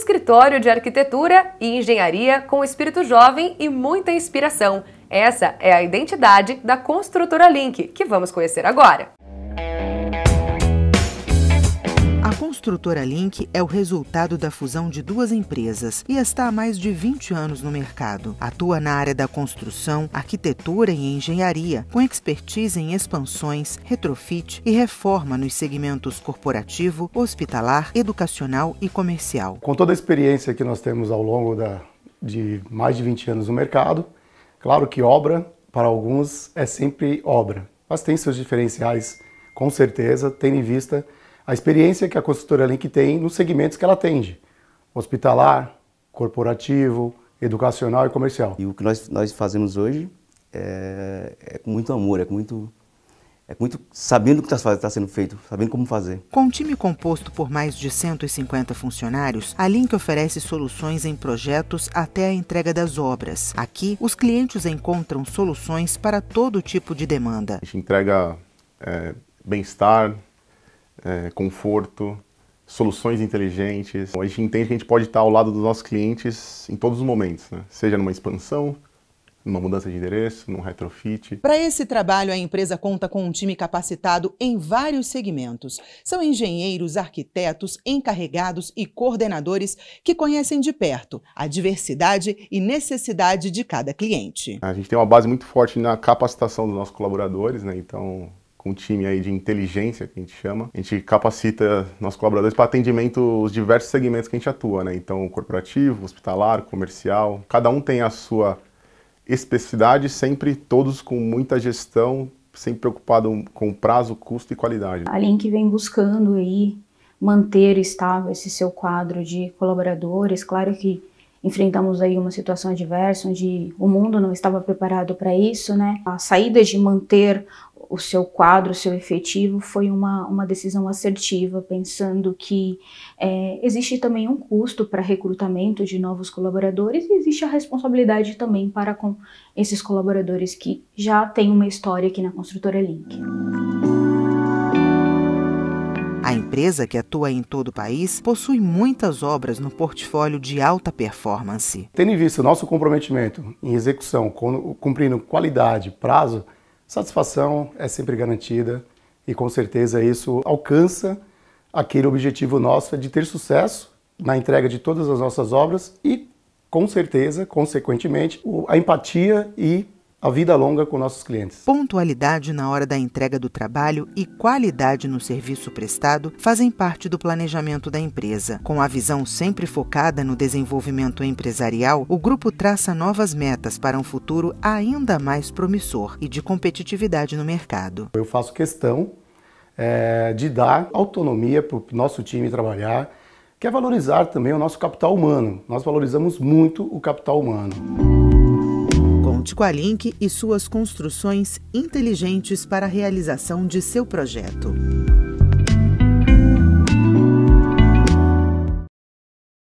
escritório de arquitetura e engenharia com espírito jovem e muita inspiração. Essa é a identidade da construtora Link, que vamos conhecer agora. construtora Link é o resultado da fusão de duas empresas e está há mais de 20 anos no mercado. Atua na área da construção, arquitetura e engenharia, com expertise em expansões, retrofit e reforma nos segmentos corporativo, hospitalar, educacional e comercial. Com toda a experiência que nós temos ao longo da, de mais de 20 anos no mercado, claro que obra, para alguns, é sempre obra, mas tem seus diferenciais, com certeza, tendo em vista a experiência que a consultora Link tem nos segmentos que ela atende: hospitalar, corporativo, educacional e comercial. E o que nós, nós fazemos hoje é, é com muito amor, é com muito é muito sabendo o que está tá sendo feito, sabendo como fazer. Com um time composto por mais de 150 funcionários, a Link oferece soluções em projetos até a entrega das obras. Aqui, os clientes encontram soluções para todo tipo de demanda. A gente entrega é, bem-estar, é, conforto, soluções inteligentes. A gente entende que a gente pode estar ao lado dos nossos clientes em todos os momentos, né? seja numa expansão, numa mudança de endereço, num retrofit. Para esse trabalho, a empresa conta com um time capacitado em vários segmentos. São engenheiros, arquitetos, encarregados e coordenadores que conhecem de perto a diversidade e necessidade de cada cliente. A gente tem uma base muito forte na capacitação dos nossos colaboradores, né? Então, com um time aí de inteligência, que a gente chama. A gente capacita nossos colaboradores para atendimento os diversos segmentos que a gente atua, né? Então, corporativo, hospitalar, comercial. Cada um tem a sua especificidade, sempre todos com muita gestão, sempre preocupado com prazo, custo e qualidade. A Link vem buscando aí manter estável esse seu quadro de colaboradores. Claro que enfrentamos aí uma situação adversa onde o mundo não estava preparado para isso, né? A saída de manter o seu quadro, o seu efetivo, foi uma, uma decisão assertiva, pensando que é, existe também um custo para recrutamento de novos colaboradores e existe a responsabilidade também para com esses colaboradores que já têm uma história aqui na construtora Link. A empresa, que atua em todo o país, possui muitas obras no portfólio de alta performance. Tendo em vista nosso comprometimento em execução, cumprindo qualidade, prazo, satisfação é sempre garantida e com certeza isso alcança aquele objetivo nosso de ter sucesso na entrega de todas as nossas obras e, com certeza, consequentemente, a empatia e a vida longa com nossos clientes. Pontualidade na hora da entrega do trabalho e qualidade no serviço prestado fazem parte do planejamento da empresa. Com a visão sempre focada no desenvolvimento empresarial, o grupo traça novas metas para um futuro ainda mais promissor e de competitividade no mercado. Eu faço questão é, de dar autonomia para o nosso time trabalhar, que é valorizar também o nosso capital humano. Nós valorizamos muito o capital humano. Conte com a Link e suas construções inteligentes para a realização de seu projeto.